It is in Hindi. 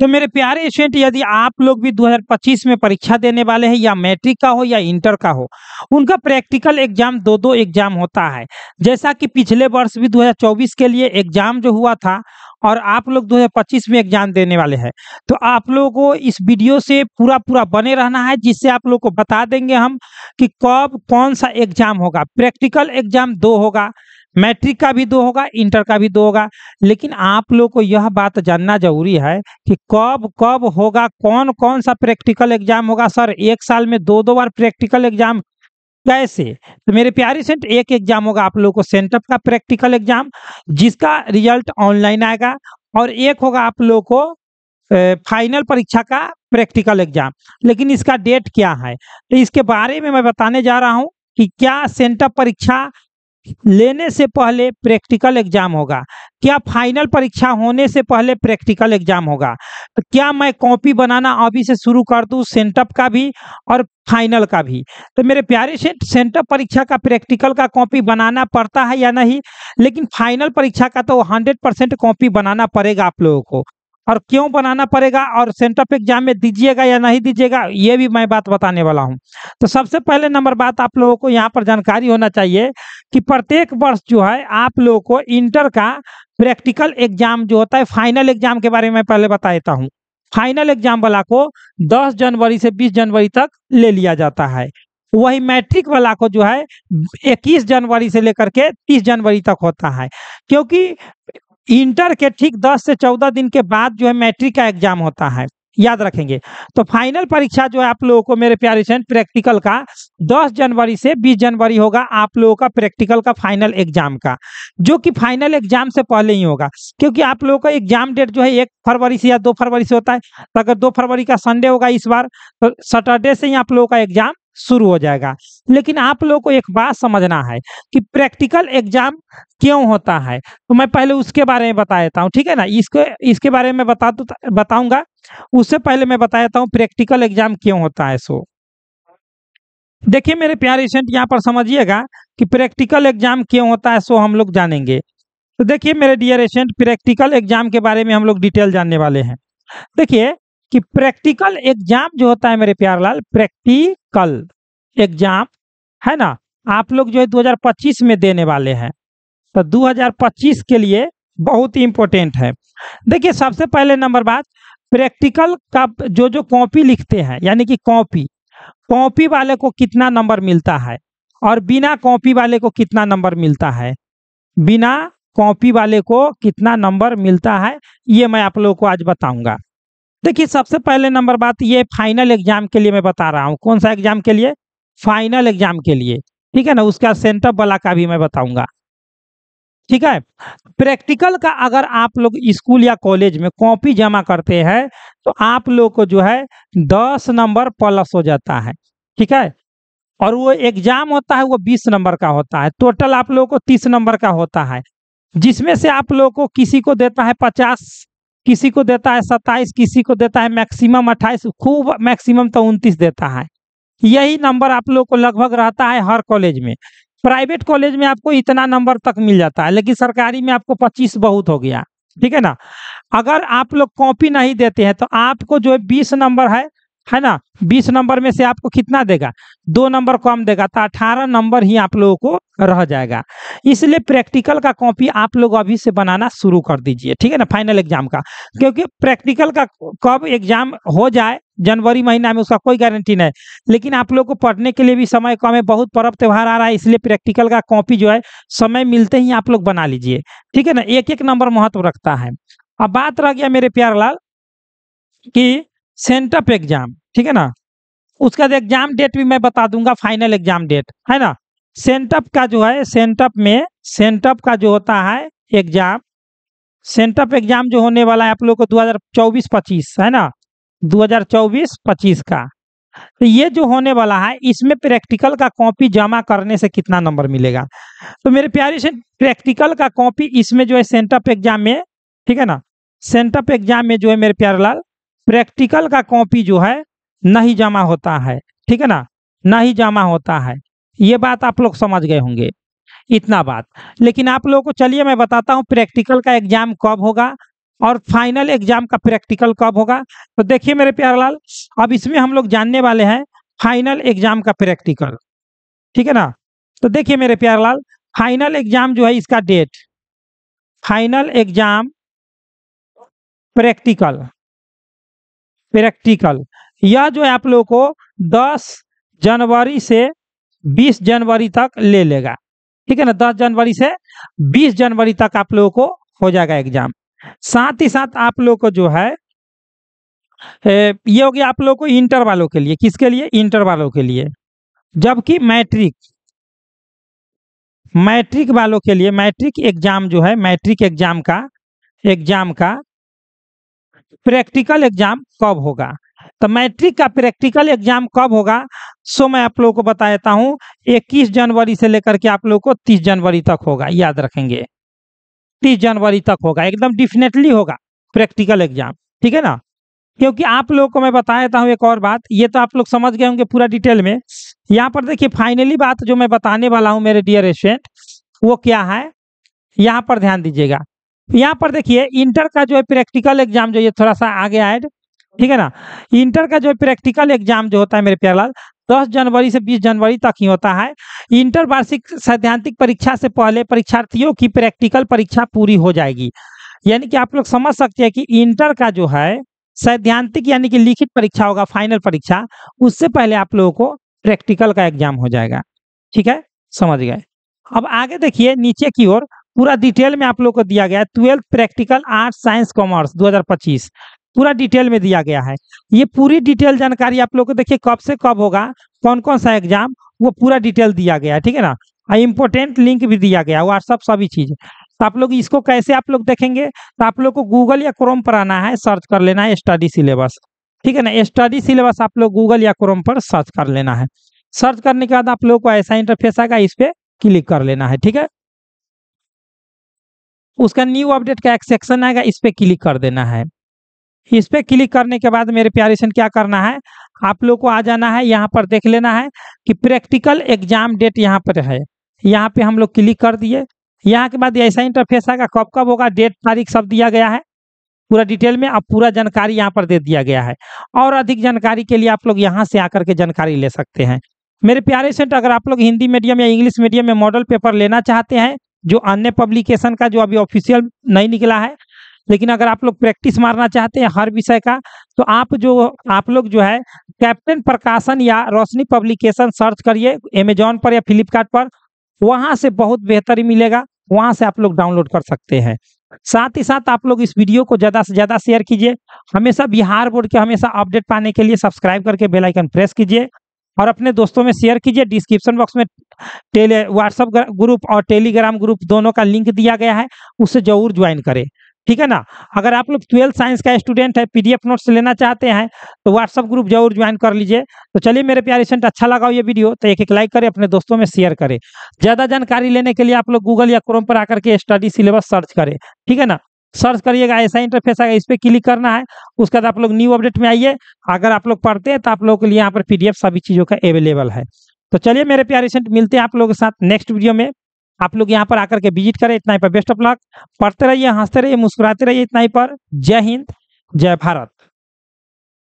तो मेरे प्यारे स्टूडेंट यदि आप लोग भी 2025 में परीक्षा देने वाले हैं या मैट्रिक का हो या इंटर का हो उनका प्रैक्टिकल एग्जाम दो दो एग्जाम होता है जैसा कि पिछले वर्ष भी 2024 के लिए एग्जाम जो हुआ था और आप लोग 2025 में एग्जाम देने वाले हैं तो आप लोगों को इस वीडियो से पूरा पूरा बने रहना है जिससे आप लोग को बता देंगे हम कि कब कौन सा एग्जाम होगा प्रैक्टिकल एग्जाम दो होगा मैट्रिक का भी दो होगा इंटर का भी दो होगा लेकिन आप लोग को यह बात जानना जरूरी है कि कब कब होगा कौन कौन सा प्रैक्टिकल एग्जाम होगा सर एक साल में दो दो बार प्रैक्टिकल एग्जाम कैसे तो मेरे प्यारे सेंट एक एग्जाम होगा आप लोगों को सेंटअप का प्रैक्टिकल एग्जाम जिसका रिजल्ट ऑनलाइन आएगा और एक होगा आप लोगों को फाइनल परीक्षा का प्रैक्टिकल एग्जाम लेकिन इसका डेट क्या है तो इसके बारे में मैं बताने जा रहा हूँ कि क्या सेंटअप परीक्षा लेने से पहले प्रैक्टिकल एग्जाम होगा क्या फाइनल परीक्षा होने से पहले प्रैक्टिकल एग्जाम होगा क्या मैं कॉपी बनाना अभी से शुरू कर दूं सेंटअप का भी और फाइनल का भी तो मेरे प्यारे से सेंटअप परीक्षा का प्रैक्टिकल का कॉपी बनाना पड़ता है या नहीं लेकिन फाइनल परीक्षा का तो हंड्रेड परसेंट कॉपी बनाना पड़ेगा आप लोगों को और क्यों बनाना पड़ेगा और सेंटर पे एग्जाम में दीजिएगा या नहीं दीजिएगा ये भी मैं बात बताने वाला हूँ तो सबसे पहले नंबर बात आप लोगों को यहाँ पर जानकारी होना चाहिए कि प्रत्येक वर्ष जो है आप लोगों को इंटर का प्रैक्टिकल एग्जाम जो होता है फाइनल एग्जाम के बारे में पहले बता देता हूँ फाइनल एग्जाम वाला को 10 जनवरी से 20 जनवरी तक ले लिया जाता है वही मैट्रिक वाला को जो है 21 जनवरी से लेकर के 30 जनवरी तक होता है क्योंकि इंटर के ठीक 10 से 14 दिन के बाद जो है मैट्रिक का एग्जाम होता है याद रखेंगे तो फाइनल परीक्षा जो है आप लोगों को मेरे प्यारे स्टूडेंट प्रैक्टिकल का 10 जनवरी से 20 जनवरी होगा आप लोगों का प्रैक्टिकल का फाइनल एग्जाम का जो कि फाइनल एग्जाम से पहले ही होगा क्योंकि आप लोगों का एग्जाम डेट जो है एक फरवरी से या दो फरवरी से होता है तो अगर दो फरवरी का संडे होगा इस बार तो सैटरडे से ही आप लोगों का एग्जाम शुरू हो जाएगा लेकिन आप लोगों को एक बात समझना है कि प्रैक्टिकल एग्जाम क्यों होता है तो मैं पहले उसके बारे में बता देता हूँ ठीक है ना इसके इसके बारे में बता दू तो, बताऊंगा उससे पहले मैं बता देता हूँ प्रैक्टिकल एग्जाम क्यों होता है सो देखिए मेरे प्यारे स्टूडेंट यहाँ पर समझिएगा कि प्रैक्टिकल एग्जाम क्यों होता है सो हम लोग जानेंगे तो देखिए मेरे डियर स्टूडेंट प्रैक्टिकल एग्जाम के बारे में हम लोग डिटेल जानने वाले हैं देखिए कि प्रैक्टिकल एग्जाम जो होता है मेरे प्यार लाल प्रैक्टिकल एग्जाम है ना आप लोग जो है 2025 में देने वाले हैं तो 2025 के लिए बहुत ही इम्पोर्टेंट है देखिए सबसे पहले नंबर बात प्रैक्टिकल का जो जो कॉपी लिखते हैं यानी कि कॉपी कॉपी वाले को कितना नंबर मिलता है और बिना कॉपी वाले को कितना नंबर मिलता है बिना कॉपी वाले को कितना नंबर मिलता है ये मैं आप लोगों को आज बताऊंगा देखिए सबसे पहले नंबर बात ये फाइनल एग्जाम के लिए मैं बता रहा हूँ कौन सा एग्जाम के लिए फाइनल एग्जाम के लिए ठीक है ना उसका सेंटअप वाला का भी मैं बताऊंगा ठीक है प्रैक्टिकल का अगर आप लोग स्कूल या कॉलेज में कॉपी जमा करते हैं तो आप लोग को जो है दस नंबर प्लस हो जाता है ठीक है और वो एग्जाम होता है वो बीस नंबर का होता है टोटल आप लोगों को तीस नंबर का होता है जिसमें से आप लोगों को किसी को देता है पचास किसी को देता है सत्ताईस किसी को देता है मैक्सिमम अट्ठाईस खूब मैक्सिमम तो उनतीस देता है यही नंबर आप लोग को लगभग रहता है हर कॉलेज में प्राइवेट कॉलेज में आपको इतना नंबर तक मिल जाता है लेकिन सरकारी में आपको पच्चीस बहुत हो गया ठीक है ना अगर आप लोग कॉपी नहीं देते हैं तो आपको जो बीस नंबर है है ना बीस नंबर में से आपको कितना देगा दो नंबर कम देगा तो अठारह नंबर ही आप लोगों को रह जाएगा इसलिए प्रैक्टिकल का कॉपी आप लोग अभी से बनाना शुरू कर दीजिए ठीक है ना फाइनल एग्जाम का क्योंकि प्रैक्टिकल का कब एग्जाम हो जाए जनवरी महीना में उसका कोई गारंटी नहीं लेकिन आप लोग को पढ़ने के लिए भी समय कम है बहुत पर्व त्यौहार आ रहा है इसलिए प्रैक्टिकल का कॉपी जो है समय मिलते ही आप लोग बना लीजिए ठीक है ना एक एक नंबर महत्व रखता है अब बात रह गया मेरे प्यार लाल कि सेंटअप एग्जाम ठीक है ना उसका एग्जाम डेट भी मैं बता दूंगा फाइनल एग्जाम डेट है ना सेंटअप का जो है सेंटअप में सेंटअप का जो होता है एग्जाम सेंटअप एग्जाम जो होने वाला है आप लोग को 2024-25 है ना 2024-25 का तो ये जो होने वाला है इसमें प्रैक्टिकल का कॉपी जमा करने से कितना नंबर मिलेगा तो मेरे प्यारे से प्रैक्टिकल का कॉपी इसमें जो है सेंटअप एग्जाम में ठीक है ना सेंटअप एग्जाम में जो है मेरे प्यारे लाल प्रैक्टिकल का कॉपी जो है नहीं जमा होता है ठीक है ना नहीं जमा होता है ये बात आप लोग समझ गए होंगे इतना बात लेकिन आप लोगों को चलिए मैं बताता हूँ प्रैक्टिकल का एग्जाम कब होगा और फाइनल एग्जाम का प्रैक्टिकल कब होगा तो देखिए मेरे प्यारलाल अब इसमें हम लोग जानने वाले हैं फाइनल एग्जाम का प्रैक्टिकल ठीक है ना तो देखिए मेरे प्यारलाल फाइनल एग्जाम जो है इसका date final exam practical practical यह जो है आप लोगों को 10 जनवरी से 20 जनवरी तक ले लेगा ठीक है ना 10 जनवरी से 20 जनवरी तक आप लोगों को हो जाएगा एग्जाम साथ ही साथ आप लोगों को जो है ये हो गया आप लोगों को इंटर वालों के लिए किसके लिए इंटर वालों के लिए जबकि मैट्रिक मैट्रिक वालों के लिए मैट्रिक एग्जाम जो है मैट्रिक एग्जाम का एग्जाम का प्रैक्टिकल एग्जाम कब होगा तो मैट्रिक का प्रैक्टिकल एग्जाम कब होगा सो मैं आप लोगों को बता देता हूँ इक्कीस जनवरी से लेकर के आप लोगों को तीस जनवरी तक होगा याद रखेंगे तीस जनवरी तक होगा एकदम डिफिनेटली होगा प्रैक्टिकल एग्जाम ठीक है ना क्योंकि आप लोगों को मैं बता देता हूँ एक और बात ये तो आप लोग समझ गए होंगे पूरा डिटेल में यहाँ पर देखिए फाइनली बात जो मैं बताने वाला हूँ मेरे डियर स्टूडेंट वो क्या है यहाँ पर ध्यान दीजिएगा यहाँ पर देखिए इंटर का जो है प्रैक्टिकल एग्जाम जो ये थोड़ा सा आगे आए ठीक है ना इंटर का जो प्रैक्टिकल एग्जाम जो होता है मेरे प्यारलाल दस जनवरी से बीस जनवरी तक ही होता है इंटर वार्षिक सैद्धांतिक परीक्षा से पहले परीक्षार्थियों की प्रैक्टिकल परीक्षा पूरी हो जाएगी यानी कि आप लोग समझ सकते हैं कि इंटर का जो है सैद्धांतिक यानी कि लिखित परीक्षा होगा फाइनल परीक्षा उससे पहले आप लोगों को प्रैक्टिकल का एग्जाम हो जाएगा ठीक है समझ गए अब आगे देखिए नीचे की ओर पूरा डिटेल में आप लोग को दिया गया है twelfth practical art science commerce 2025 पूरा डिटेल में दिया गया है ये पूरी डिटेल जानकारी आप लोग को देखिए कब से कब होगा कौन कौन सा एग्जाम वो पूरा डिटेल दिया गया है ठीक है ना इम्पोर्टेंट लिंक भी दिया गया व्हाट्सअप सभी चीज़ तो आप लोग इसको कैसे आप लोग देखेंगे तो आप लोग को गूगल या क्रोम पर आना है सर्च कर लेना है स्टडी सिलेबस ठीक है ना स्टडी सिलेबस आप लोग गूगल या क्रोम पर सर्च कर लेना है सर्च करने के बाद आप लोग को ऐसा इंटरफेस आएगा इस पर क्लिक कर लेना है ठीक है उसका न्यू अपडेट का एक सेक्शन आएगा इस पर क्लिक कर देना है इस पर क्लिक करने के बाद मेरे प्यारे सन क्या करना है आप लोग को आ जाना है यहाँ पर देख लेना है कि प्रैक्टिकल एग्जाम डेट यहाँ पर है यहाँ पे हम लोग क्लिक कर दिए यहाँ के बाद ऐसा इंटरफेस आएगा कब कब होगा डेट तारीख सब दिया गया है पूरा डिटेल में अब पूरा जानकारी यहाँ पर दे दिया गया है और अधिक जानकारी के लिए आप लोग यहाँ से आकर के जानकारी ले सकते हैं मेरे प्यारे सेंट अगर आप लोग हिंदी मीडियम या इंग्लिश मीडियम में मॉडल पेपर लेना चाहते हैं जो अन्य पब्लिकेशन का जो अभी ऑफिशियल नहीं निकला है लेकिन अगर आप लोग प्रैक्टिस मारना चाहते हैं हर विषय का तो आप जो आप लोग जो है कैप्टन प्रकाशन या रोशनी पब्लिकेशन सर्च करिए अमेजोन पर या फ्लिपकार्ट पर वहाँ से बहुत बेहतर मिलेगा वहाँ से आप लोग डाउनलोड कर सकते हैं साथ ही साथ आप लोग इस वीडियो को ज़्यादा से ज़्यादा शेयर कीजिए हमेशा बिहार बोर्ड के हमेशा अपडेट पाने के लिए सब्सक्राइब करके बेलाइकन प्रेस कीजिए और अपने दोस्तों में शेयर कीजिए डिस्क्रिप्शन बॉक्स में टेले व्हाट्सअप ग्रुप और टेलीग्राम ग्रुप दोनों का लिंक दिया गया है उसे जरूर ज्वाइन करें ठीक है ना अगर आप लोग ट्वेल्थ साइंस का स्टूडेंट है पीडीएफ नोट्स लेना चाहते हैं तो व्हाट्सअप ग्रुप जरूर ज्वाइन कर लीजिए तो चलिए मेरे प्यारे सेंट अच्छा लगा हो ये वीडियो तो एक एक लाइक करें अपने दोस्तों में शेयर करें ज़्यादा जानकारी लेने के लिए आप लोग गूगल या क्रोम पर आकर के स्टडी सिलेबस सर्च करें ठीक है ना सर्च करिएगा ऐसा इंटरफेस आएगा इस पर क्लिक करना है उसके बाद आप लोग न्यू अपडेट में आइए अगर आप लोग पढ़ते हैं तो आप लोगों के लिए यहाँ पर पीडीएफ सभी चीज़ों का अवेलेबल है तो चलिए मेरे प्यारे सेंट मिलते हैं आप लोगों के साथ नेक्स्ट वीडियो में आप लोग यहाँ पर आकर के विजिट करें इतना ही पर बेस्ट ऑफ लक पढ़ते रहिए हंसते रहिए मुस्कुराते रहिए इतना ही पर जय हिंद जय भारत